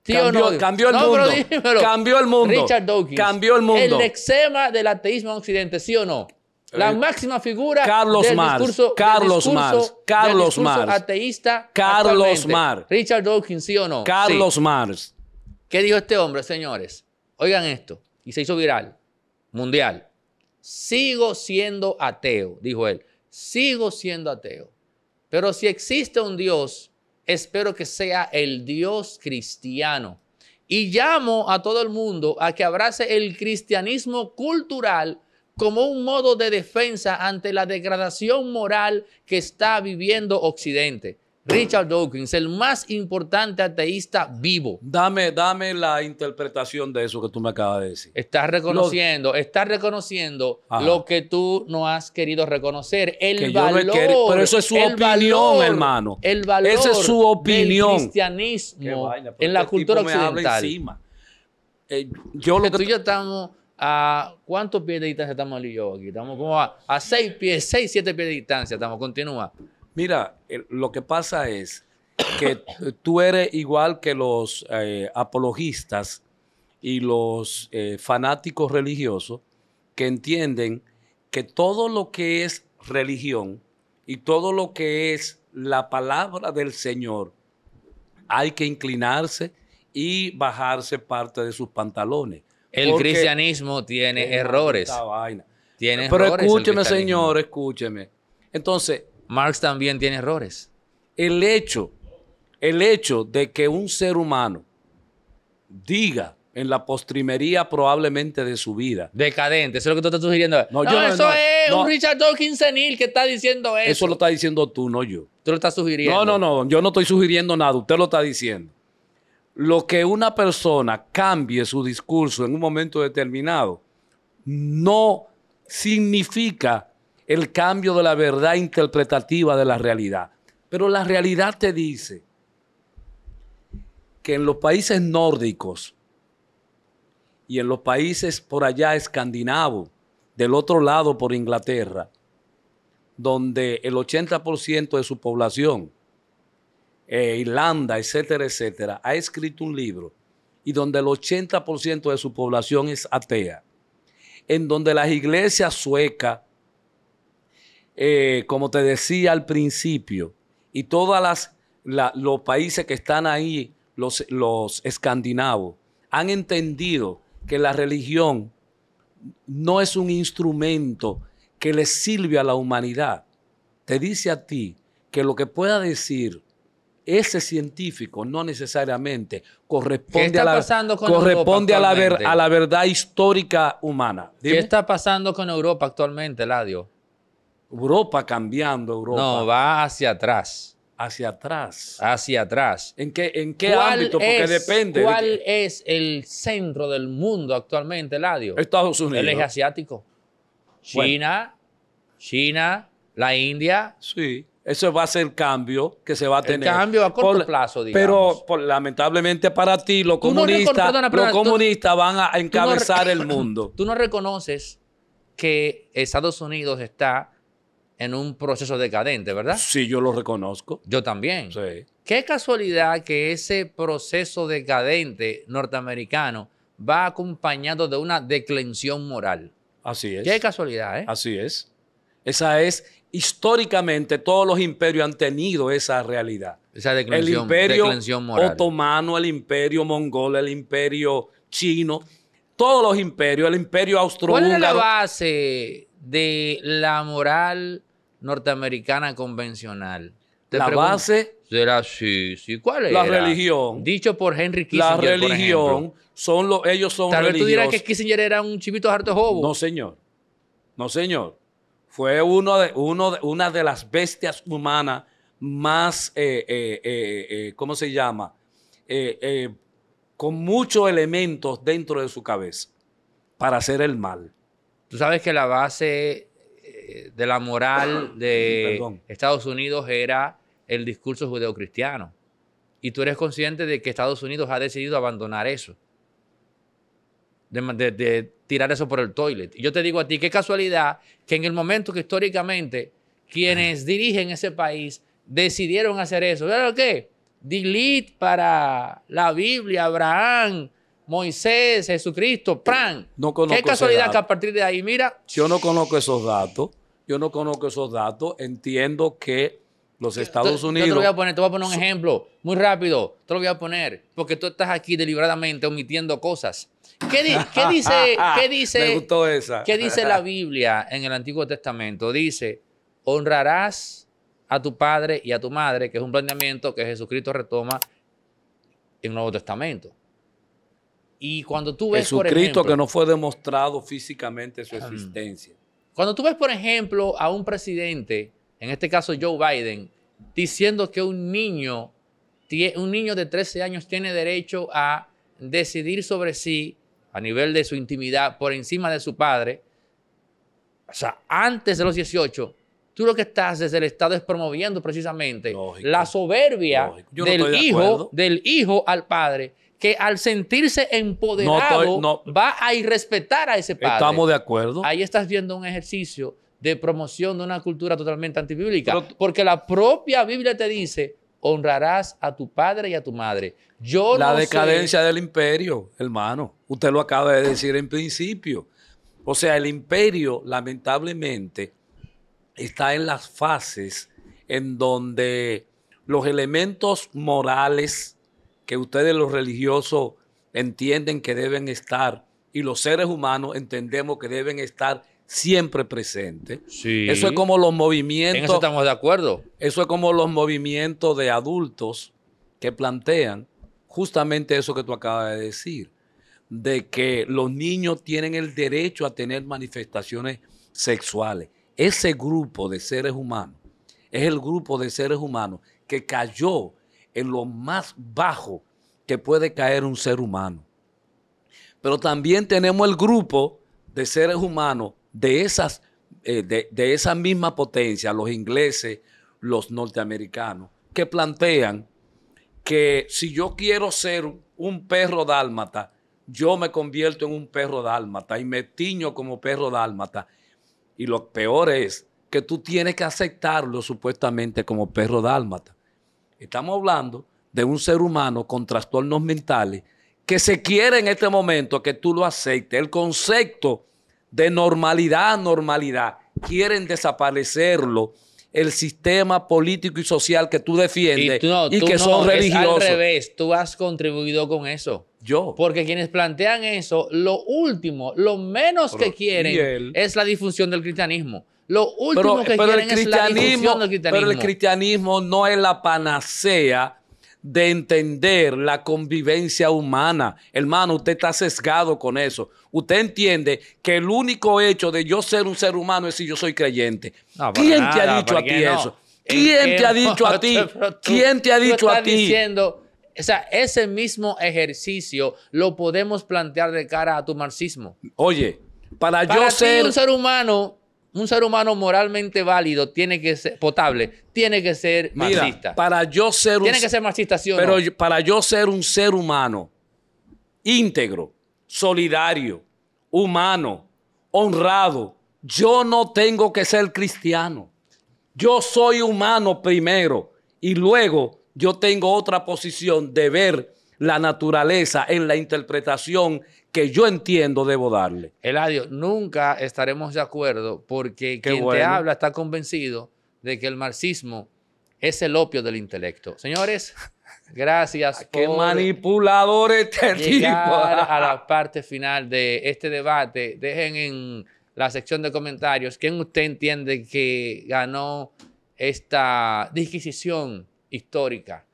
¿Sí cambió, o no? cambió, el mundo. Cambió el mundo. Richard Dawkins. Cambió el mundo. El eczema del ateísmo en Occidente, ¿sí o no? La eh, máxima figura Carlos del discurso, Carlos Marx, Carlos Marx, ateísta, Carlos Marx, Richard Dawkins, ¿sí o no? Carlos Marx. ¿Qué dijo este hombre, señores? Oigan esto y se hizo viral, mundial sigo siendo ateo, dijo él, sigo siendo ateo. Pero si existe un Dios, espero que sea el Dios cristiano. Y llamo a todo el mundo a que abrace el cristianismo cultural como un modo de defensa ante la degradación moral que está viviendo Occidente. Richard Dawkins, el más importante ateísta vivo. Dame, dame la interpretación de eso que tú me acabas de decir. Estás reconociendo, lo, reconociendo lo que tú no has querido reconocer. El valor. pero eso es su opinión, hermano. El valor. es su opinión. Del cristianismo en la este cultura occidental. Eh, yo lo que tú y yo estamos a cuántos pies de distancia estamos yo aquí. Estamos como a, a seis pies, seis, siete pies de distancia. Estamos, continúa. Mira, lo que pasa es que tú eres igual que los eh, apologistas y los eh, fanáticos religiosos que entienden que todo lo que es religión y todo lo que es la palabra del Señor hay que inclinarse y bajarse parte de sus pantalones. El cristianismo tiene errores. Tiene Pero escúcheme, señor, escúcheme. Entonces, Marx también tiene errores. El hecho, el hecho de que un ser humano diga en la postrimería probablemente de su vida. Decadente, eso es lo que tú estás sugiriendo. No, eso es un Richard Dawkins senil que está diciendo eso. Eso lo está diciendo tú, no yo. Tú lo estás sugiriendo. No, no, no, yo no estoy sugiriendo nada, usted lo está diciendo. Lo que una persona cambie su discurso en un momento determinado no significa el cambio de la verdad interpretativa de la realidad. Pero la realidad te dice que en los países nórdicos y en los países por allá escandinavos, del otro lado por Inglaterra, donde el 80% de su población, eh, Irlanda, etcétera, etcétera, ha escrito un libro y donde el 80% de su población es atea, en donde las iglesias suecas, eh, como te decía al principio, y todos los países que están ahí, los, los escandinavos, han entendido que la religión no es un instrumento que le sirve a la humanidad. Te dice a ti que lo que pueda decir ese científico no necesariamente corresponde, a la, verdad histórica humana. ¿Qué está pasando con Europa actualmente, Ladio? Europa cambiando, Europa. No, va hacia atrás. Hacia atrás. Hacia atrás. ¿En qué, en qué ámbito? Porque depende. ¿Cuál es el centro del mundo actualmente, Ladio? Estados Unidos. El eje asiático. China, China, la India. Sí. Eso va a ser el cambio que se va a el tener. cambio a corto plazo, digamos. Pero lamentablemente para ti, los comunistas, van a encabezar el mundo. Tú no reconoces que Estados Unidos está en un proceso decadente, ¿verdad? Sí, yo lo reconozco. Yo también. Sí. Qué casualidad que ese proceso decadente norteamericano va acompañado de una declensión moral. Así es. Qué casualidad, ¿eh? Así es. Esa es, históricamente, todos los imperios han tenido esa realidad. Esa declensión, el imperio otomano, el imperio mongol, el imperio chino, todos los imperios, el imperio austrohúngaro. ¿Cuál es la base de la moral norteamericana convencional. la base será sí, sí, ¿cuál es? La religión. Dicho por Henry Kissinger. La religión. son los, ellos son Tal vez tú dirás que Kissinger era un chivito harto joven No, señor. No, señor. Fue uno de, uno una de las bestias humanas más, eh, eh, eh, ¿cómo se llama? con muchos elementos dentro de su cabeza para hacer el mal. Tú sabes que la base de, la moral de Estados Unidos era el discurso judeocristiano. Y tú eres consciente de que Estados Unidos ha decidido abandonar eso. De, tirar eso por el toilet. Y yo te digo a ti, qué casualidad que en el momento que históricamente quienes dirigen ese país decidieron hacer eso. ¿verdad lo que? Delete para la Biblia, Abraham, Moisés, Jesucristo, Pran. No conozco Qué casualidad que a partir de ahí, mira. Yo no conozco esos datos. Yo no conozco esos datos. Entiendo que los Estados Unidos. Yo te lo voy a poner, te voy a poner un ejemplo muy rápido. Te lo voy a poner porque tú estás aquí deliberadamente omitiendo cosas. ¿Qué, dice? qué dice ¿Qué dice la Biblia en el Antiguo Testamento? Dice: honrarás a tu padre y a tu madre, que es un planteamiento que Jesucristo retoma en el Nuevo Testamento. Y cuando tú ves, Jesucristo por ejemplo, que no fue demostrado físicamente su existencia. Cuando tú ves, por ejemplo, a un presidente, en este caso Joe Biden, diciendo que un niño, un niño de 13 años tiene derecho a decidir sobre sí a nivel de su intimidad por encima de su padre, o sea, antes de los 18, tú lo que estás desde el Estado es promoviendo precisamente la soberbia del, hijo, del hijo al padre que al sentirse empoderado va a irrespetar a ese padre. Estamos de acuerdo. Ahí estás viendo un ejercicio de promoción de una cultura totalmente antibíblica, porque la propia Biblia te dice, honrarás a tu padre y a tu madre. Yo la decadencia del imperio, hermano, usted lo acaba de decir en principio. O sea, el imperio lamentablemente está en las fases en donde los elementos morales, que ustedes los religiosos entienden que deben estar y los seres humanos entendemos que deben estar siempre presentes. Eso es como los movimientos. En eso estamos de acuerdo. Eso es como los movimientos de adultos que plantean justamente eso que tú acabas de decir, de que los niños tienen el derecho a tener manifestaciones sexuales. Ese grupo de seres humanos es el grupo de seres humanos que cayó en lo más bajo que puede caer un ser humano. Pero también tenemos el grupo de seres humanos de, esas, eh, de, de esa misma potencia, los ingleses, los norteamericanos, que plantean que si yo quiero ser un perro dálmata, yo me convierto en un perro dálmata y me tiño como perro dálmata. Y lo peor es que tú tienes que aceptarlo supuestamente como perro dálmata. Estamos hablando de un ser humano con trastornos mentales que se quiere en este momento que tú lo aceptes. El concepto de normalidad normalidad quieren desaparecerlo el sistema político y social que tú defiendes y, que son religiosos. al revés, tú has contribuido con eso. Yo. Porque quienes plantean eso, lo último, lo menos que quieren es la difusión del cristianismo. Lo último que quieren el cristianismo, es la del cristianismo. Pero el cristianismo no es la panacea de entender la convivencia humana. Hermano, usted está sesgado con eso. Usted entiende que el único hecho de yo ser un ser humano es si yo soy creyente. ¿Quién te ha dicho a ti eso? ¿Quién te ha dicho a ti? ¿Quién te ha dicho a ti? Diciendo, o sea, ese mismo ejercicio lo podemos plantear de cara a tu marxismo. Oye, para, para yo ser un ser humano un ser humano moralmente válido tiene que ser potable, tiene que ser marxista. Para yo ser tiene que ser marxista, sí Pero para yo ser un ser humano íntegro, solidario, humano, honrado, yo no tengo que ser cristiano. Yo soy humano primero y luego yo tengo otra posición de ver la naturaleza, en la interpretación que yo entiendo debo darle. Eladio, nunca estaremos de acuerdo porque quien te habla está convencido de que el marxismo es el opio del intelecto. Señores, gracias. Qué por manipulador a la parte final de este debate. Dejen en la sección de comentarios quién usted entiende que ganó esta disquisición histórica.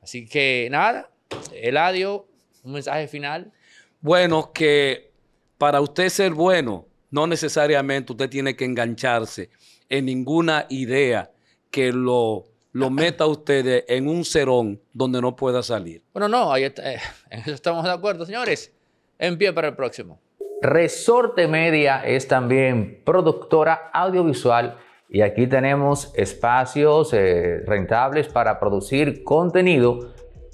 Así que nada, el audio, un mensaje final. Bueno, que para usted ser bueno, no necesariamente usted tiene que engancharse en ninguna idea que lo, lo meta Usted en un cerón donde no pueda salir. Bueno, no, ahí eh, en estamos de acuerdo, señores. En pie para el próximo. Resorte Media es también productora audiovisual y aquí tenemos espacios eh, rentables para producir contenido